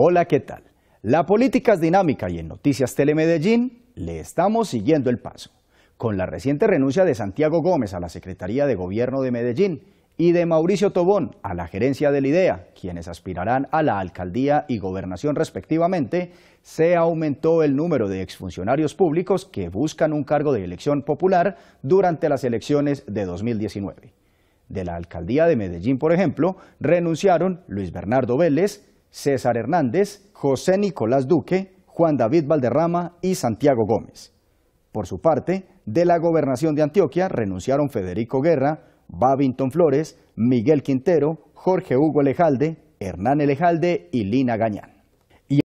Hola, ¿qué tal? La política es dinámica y en Noticias Telemedellín le estamos siguiendo el paso. Con la reciente renuncia de Santiago Gómez a la Secretaría de Gobierno de Medellín y de Mauricio Tobón a la gerencia del IDEA, quienes aspirarán a la alcaldía y gobernación respectivamente, se aumentó el número de exfuncionarios públicos que buscan un cargo de elección popular durante las elecciones de 2019. De la alcaldía de Medellín, por ejemplo, renunciaron Luis Bernardo Vélez, César Hernández, José Nicolás Duque, Juan David Valderrama y Santiago Gómez. Por su parte, de la gobernación de Antioquia renunciaron Federico Guerra, Babington Flores, Miguel Quintero, Jorge Hugo Elejalde, Hernán Elejalde y Lina Gañán.